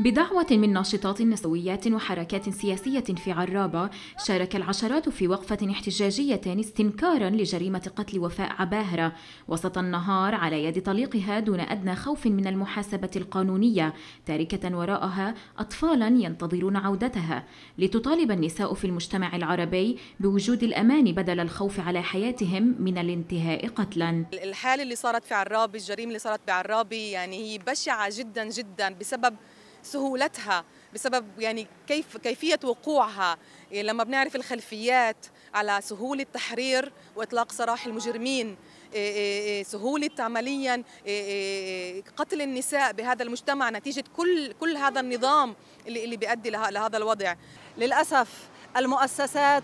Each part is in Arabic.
بدعوة من ناشطات نسويات وحركات سياسية في عرابة شارك العشرات في وقفة احتجاجية استنكارا لجريمة قتل وفاء عباهرة وسط النهار على يد طليقها دون أدنى خوف من المحاسبة القانونية تاركة وراءها أطفالا ينتظرون عودتها لتطالب النساء في المجتمع العربي بوجود الأمان بدل الخوف على حياتهم من الانتهاء قتلا الحالة اللي صارت في عرابي الجريمة اللي صارت بعرابي يعني هي بشعة جدا جدا بسبب سهولتها بسبب يعني كيف كيفيه وقوعها إيه، لما بنعرف الخلفيات على سهوله تحرير واطلاق سراح المجرمين إيه، إيه، سهوله عمليا قتل النساء بهذا المجتمع نتيجه كل كل هذا النظام اللي اللي بيؤدي لهذا الوضع للاسف المؤسسات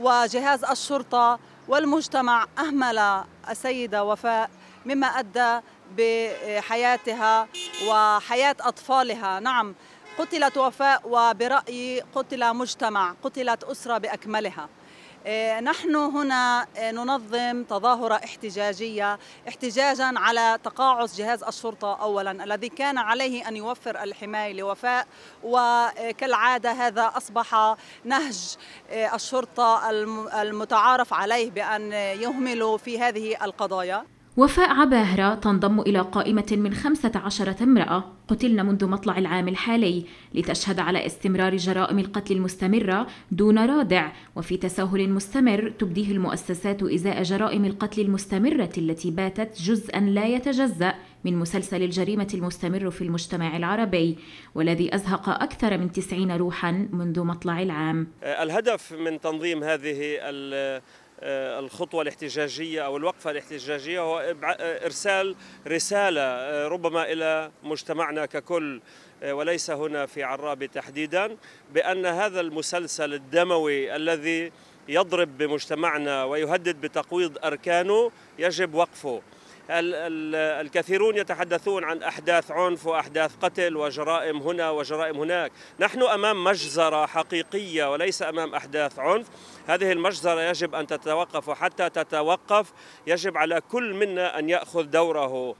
وجهاز الشرطه والمجتمع اهمل السيده وفاء مما ادى بحياتها وحياة أطفالها نعم قتلت وفاء وبرأيي قتل مجتمع قتلت أسرة بأكملها آه، نحن هنا آه، ننظم تظاهرة احتجاجية احتجاجا على تقاعس جهاز الشرطة أولا الذي كان عليه أن يوفر الحماية لوفاء وكالعادة هذا أصبح نهج آه، الشرطة المتعارف عليه بأن يهملوا في هذه القضايا وفاء عباهرة تنضم إلى قائمة من 15 امرأة قتلن منذ مطلع العام الحالي لتشهد على استمرار جرائم القتل المستمرة دون رادع وفي تساهل مستمر تبديه المؤسسات إزاء جرائم القتل المستمرة التي باتت جزءا لا يتجزأ من مسلسل الجريمة المستمر في المجتمع العربي والذي أزهق أكثر من 90 روحا منذ مطلع العام الهدف من تنظيم هذه آه، الخطوة الاحتجاجية أو الوقفة الاحتجاجية هو آه، إرسال رسالة آه، ربما إلى مجتمعنا ككل وليس هنا في عرابة تحديدا بأن هذا المسلسل الدموي الذي يضرب بمجتمعنا ويهدد بتقويض أركانه يجب وقفه الكثيرون يتحدثون عن أحداث عنف وأحداث قتل وجرائم هنا وجرائم هناك نحن أمام مجزرة حقيقية وليس أمام أحداث عنف هذه المجزرة يجب أن تتوقف وحتى تتوقف يجب على كل منا أن يأخذ دوره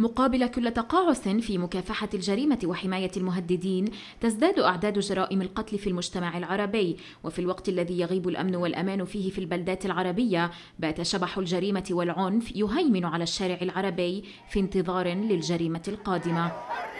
مقابل كل تقاعس في مكافحة الجريمة وحماية المهددين تزداد أعداد جرائم القتل في المجتمع العربي وفي الوقت الذي يغيب الأمن والأمان فيه في البلدات العربية بات شبح الجريمة والعنف يهيمن على الشارع العربي في انتظار للجريمة القادمة